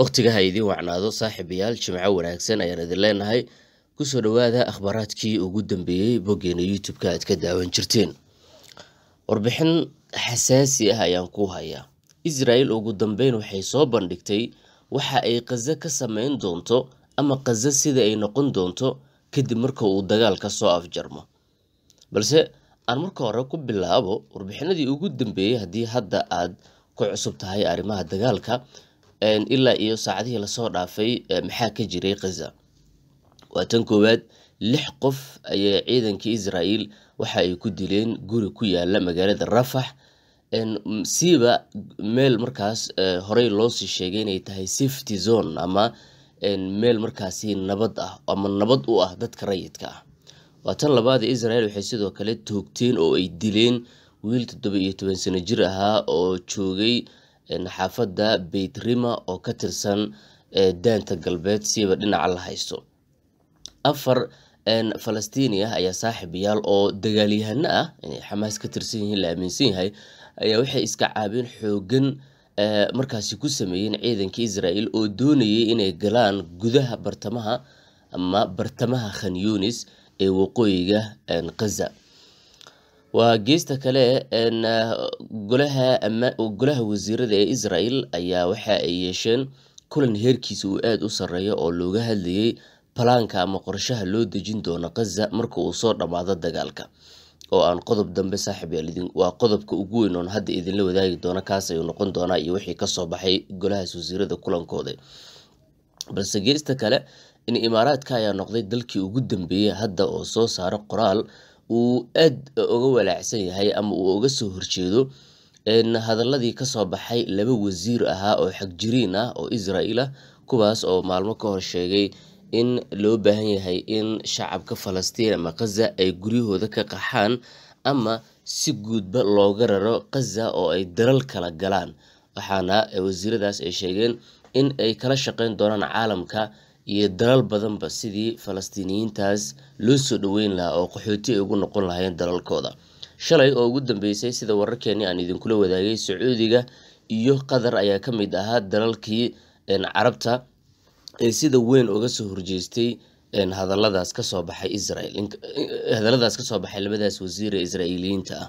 waqtiga ha idiin wacnaado saaxiibayaal jimco wanaagsan ayaan idin leenahay kusoo dhawaada akhbaaraadkii ugu dambeeyey boggeena youtube-ka aad ka daawan jirteen warbixin xasaasi ah ayaan ku hayaa israel ugu dambeyn waxay soo bandhigtay waxa ay khaza ka samayn doonto ama khaza sida ay noqon doonto kadib marka uu dagaalka soo afjarmo balse aan marka hore ku bilaabo warbixinadii ugu dambeeyey haddii hadda aad ku cusub tahay arrimaha dagaalka ilaa iyo saacadihii lasoo dhaafay maxaa ka jiray khaza waa tan koowaad lix qof ayaa ciidanka israael waxa ay ku dileen guri ku yaala magaalada rafax siiba meel markaas horey loosii sheegay inay tahay safety zone ama meel markaasi nabad ah ama nabad u ah dadka rayidka ah waa tan labaad israel waxay sidoo kale toogteen oo ay dileen wiil toddoba iyo toban sano jir ahaa oo joogay xaafadda beytrima oo ka tirsan daanta galbeed siiba dhinaca la haysto afar falastiini ah ayaa saaxiibayaal oo dagaalyahano ah inay xamaas ka tirsan yihiin la aaminsan yahay ayaa waxay iska caabin xoogan markaasi ku sameeyeen ciidanka israel oo doonayay inay galaan gudaha bartamaha ama bartamaha khanyunis ee waqooyiga khaza waa geesta kale ah, golaha wasiirada ee israel ayaa waxa ay yeesheen kulan heerkiisa uu aada u sarreeya oo looga hadlayay balaanka ama qorshaha loo dejin doono khaza marka uu soo dhammaado dagaalka oo aan qodob dambe saaxib yeelidin waa qodobka ugu weyn oon hadda idinla wadaagi doona kaas ayuu noqon doonaa iyo wixii kasoo baxay golahaas wasiirada kulankooda balse geesta kale in imaaraadka ayaa noqday dalkii ugu dambeeyey hadda oo soo saaro qoraal uu aad uga walaacsan yahay ama uu uga soo horjeedo hadaladii kasoo baxay laba wasiir ahaa oo xagjiriin ah oo israa'iil ah kuwaas oo maalmo ka hor sheegay in loo baahan yahay in shacabka falastiin ama khaza ay guryahooda ka qaxaan ama si guudba looga raro khaza oo ay dalal kala galaan waxaana wasiiradaas ay sheegeen in ay kala shaqeyn doonaan caalamka iyo dalal badanba sidii falastiiniyiintaas loo soo dhoweyn lahaa oo qaxooti ay ugu noqon lahayeen dalalkooda shalay oo ugu dambeysay sida wararkeenii aan idinkula wadaagay sacuudiga iyo qatar ayaa ka mid ahaa dalalkii carabta ee sida weyn uga soo horjeestay hadaladaas kasoo baxay israel hadaladaas kasoo baxay labadaas wasiir ee israa'iiliyiinta ah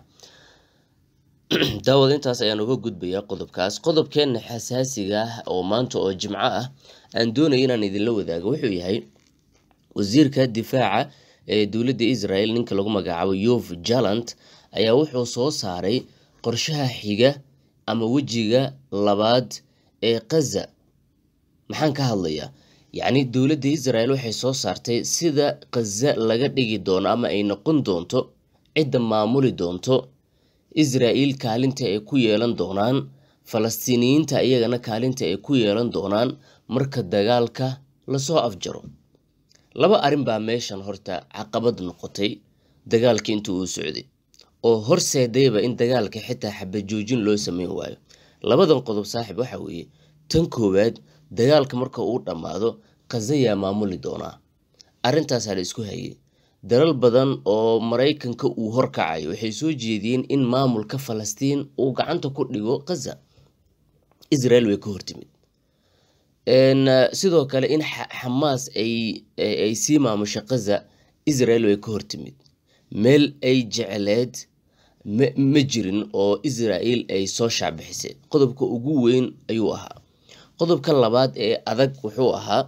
daawad intaas ayaan uga gudbayaa qodobkaas qodobkeena xasaasiga ah oo maanta oo jimco ah aan doonaya inaan idinla wadaago wuxuu yahay wasiirka difaaca ee dowladda israel ninka lagu magacaabo yov jalant ayaa wuxuu soo saaray qorshaha xiga ama wejiga labaad ee khaza maxaan ka hadlayaa yacni dowladda israel waxay soo saartay sida khaza laga dhigi doono ama ay noqon doonto cidda maamuli doonto israa'iil kaalinta ay ku yeelan doonaan falastiiniyiinta iyagana kaalinta ay ku yeelan doonaan marka dagaalka lasoo afjaro laba arrin baa meeshan horta caqabad noqotay dagaalka inta uu socday oo horseedayba in dagaalka xitaa xabajoojin loo sameyn waayo labadan qodob saaxiib waxa weeye tan koowaad dagaalka marka uu dhammaado khaza yaa maamuli doonaa arrintaasaa la isku hayay dalal badan oo maraykanka uu horkacay waxay soo jeediyeen in maamulka falastiin uu gacanta ku dhigo khaza israel way ka hortimid sidoo kale in xamaas ay sii maamusha khaza israel way ka hortimid meel ay jeceleed ma jirin oo israel ay soo shaabixisay qodobka ugu weyn ayuu ahaa qodobka labaad ee adag wuxuu ahaa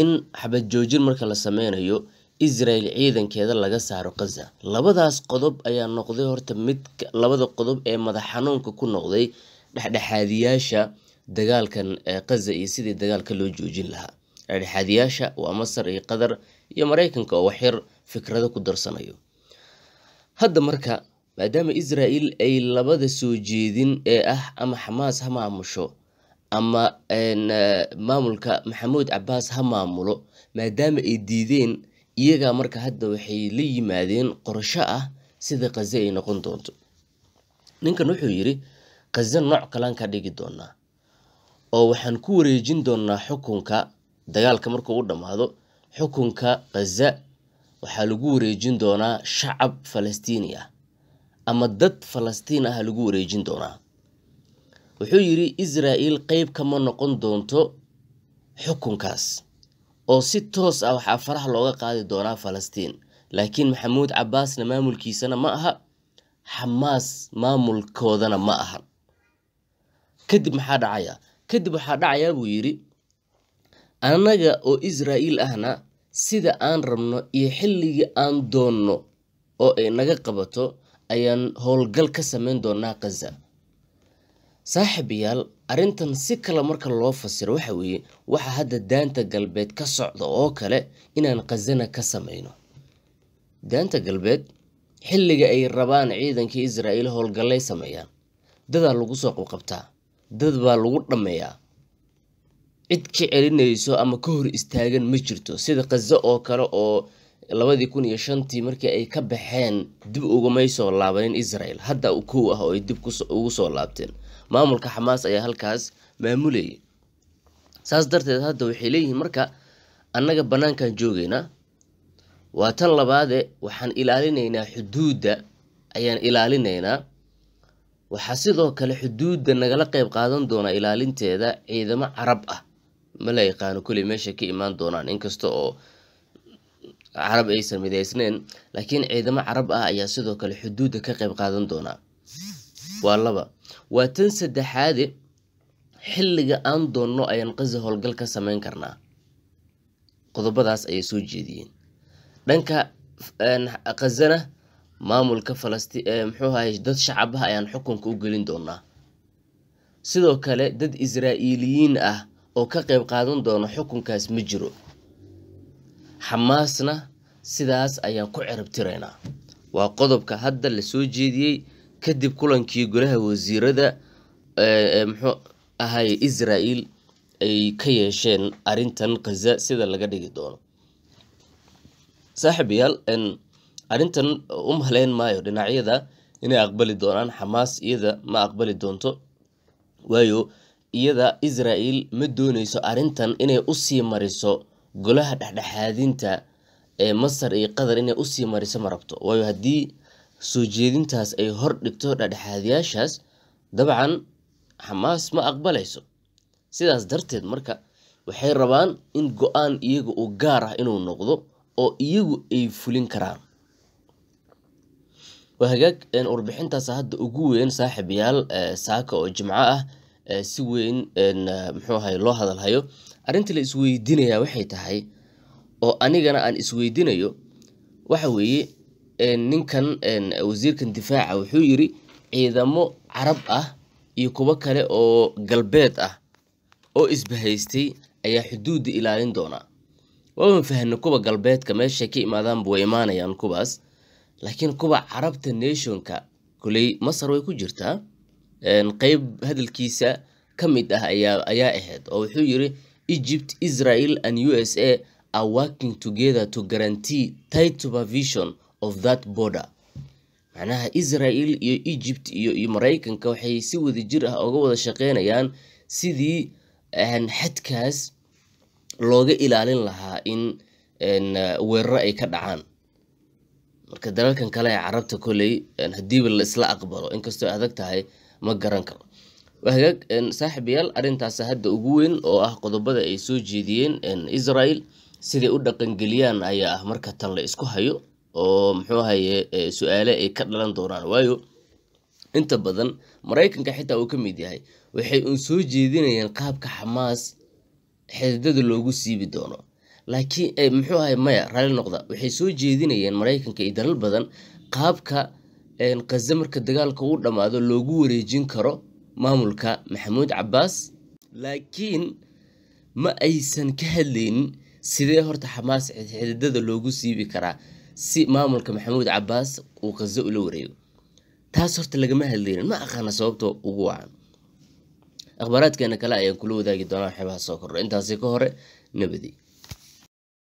in xabad joojin marka la sameynayo israel ciidankeeda laga saaro khaza labadaas qodob ayaa noqday horta mid labada qodob ee madax xanuunka ku noqday dhexdhexaadiyaasha dagaalkan khaza iyo sidii dagaalka loo joojin lahaa dhexdhexaadiyaasha waa masar iyo qatar iyo mareykanka oo waxyar fikrado ku darsanayo hadda marka maadaama israel ay labada soo jeedin ee ah ama xamaas ha maamusho ama maamulka maxamuud cabaas ha maamulo maadaama ay diideen iyagaa marka hadda waxay la yimaadeen qorsho ah sida khaze ay noqon doonto ninkan wuxuu yiri khaze nooc kalaan ka dhigi doonaa oo waxaan ku wareejin doonaa xukunka dagaalka markuu u dhammaado xukunka khaza waxaa lagu wareejin doonaa shacab falastiini ah ama dad falastiin ah lagu wareejin doonaa wuxuu yiri israa'il qeyb kama noqon doonto xukunkaas oo si toos ah waxaa farax looga qaadi doonaa falastiin laakiin maxamuud cabaasna maamulkiisana ma aha xamaas maamulkoodana ma aha kadib maxaa dhacaya kadib waxaa dhacayaa buu yidhi annaga oo israa'iil ahna sida aan rabno iyo xilligii aan doonno oo ay naga qabato ayaan howlgal ka samayn doonaa khaza saaxiibayaal arrintan si kale marka loo fasiro waxa weeye waxaa hadda daanta galbeed ka socda oo kale inaan khasana ka samayno daanta galbeed xilliga ay rabaan ciidanka israa'iil howlgallay sameeyaan dadaa lagu soo qabqabtaa dad baa lagu dhammeeyaa cid ka celinayso ama ka hor istaagan ma jirto sida khaza oo kale oo labadii kun iyo shantii markii ay ka baxeen dib ugumaysoo laabaneen israel hadda kow ah oo ay dib ugu soo laabteen maamulka xamaas ayaa halkaas maamulayay saas darteed hadda waxay leeyihiin marka annaga banaankan joogeynaa waa tan labaade waxaan ilaalineynaa xuduudda ayaan ilaalineynaa waxaa sidoo kale xuduudda nagala qeyb qaadan doona ilaalinteeda ciidamo carab ah mala yaqaano kuley meesha ka imaan doonaan inkasta oo carab aysan midaysneyn laakiin ciidamo carab ah ayaa sidoo kale xuduudda ka qeyb qaadan doonaa waa laba waa tan saddexaade xilliga aan doonno ayaan qasi howlgal ka samayn karnaa qodobadaas ayay soo jeediyeen dhanka khazana eh, maamulka falastiin eh, ahay dad shacabaha ayaan xukunka u gelin doonaa sidoo kale dad israa'iiliyiin ah oo ka qayb qaadan doona xukunkaas ma jiro xamaasna sidaas ayaan ku cirabtiraynaa waa qodobka hadda lasoo jeediyey kadib kulankii golaha wasiirada muxuu ahay israel ay ka yeesheen arintan khaza sida laga dhigi doono saaxiibayaal arintan u mahaleyn maayo dhinacyada inay aqbali doonaan xamaas iyada ma aqbali doonto waayo iyada israel ma dooneyso arintan inay usii mariso golaha dhexdhexaadinta ee masar iyo qatar inay usii mariso ma rabto waayo haddii soo jeedintaas ay hor dhigto dhadhexaadiyaashaas dabcan xamaas ma aqbalayso sidaas darteed marka waxay rabaan in go-aan iyaga uu gaar ah inuu noqdo oo iyagu ay fulin karaan waa hagaag warbixintaas hadda ugu weyn saaxiibayaal saaka oo jimco ah si weyn muxuu ahay loo hadalhayo arrintii la isweydiinayaa waxay tahay oo anigana aan isweydinayo waxa weeye ninkan wasiirkan difaaca wuxuu yiri ciidamo carab ah iyo kuwo kale oo galbeed ah oo isbahaystay ayaa xuduudda ilaalin doona waaban fahana kuwa galbeedka meeshay ka imaadaanba way imaanayaan kuwaas laakiin kuwa carabta nationka kuley masar way ku jirtaa qeyb hadalkiisa ka mid ah ayaa ahayd oo wuxuu yiri egypt israel and u s a are working together to guarantee tight supervision of that border macnaha israel iyo egypt iyo maraykanka waxay si wadajir ah uga wada shaqeynayaan sidii xadkaas looga ilaalin lahaa in weeraro ay ka dhacaan marka dalalkan kale ee carabta koley hadiiba la aqbalo inkastoo adag tahay ma garan karo wahagaag saaxiibayaal arintaas hadda ugu weyn oo ah qodobada ay soo jeediyeen israel siday u dhaqangeliyaan ayaa ah marka tan la isku hayo oo muxuu haye su-aale ay ka dhalan doonaan waayo inta badan maraykanka xitaa uu ka mid yahay waxay uun soo jeedinayaan qaabka xamaas xididada loogu siibi doono laakiin muxuu ahay maya raalli noqda waxay soo jeedinayaan maraykanka iyo dalal badan qaabka khaze marka dagaalka uu dhammaado loogu wareejin karo maamulka maxamuud cabaas laakiin ma aysan ka hadlaynin sidee horta xamaas xididada loogu siibi karaa si maamulka maxamuud cabaas uu khazo ula wareego taas horta lagama hadlaynin ma aqaana sababta ugu wacan akhbaaraadkeena kale ayaan kula wadaagi doonaa xeebaha soo kordho intaasi ka hore nabadi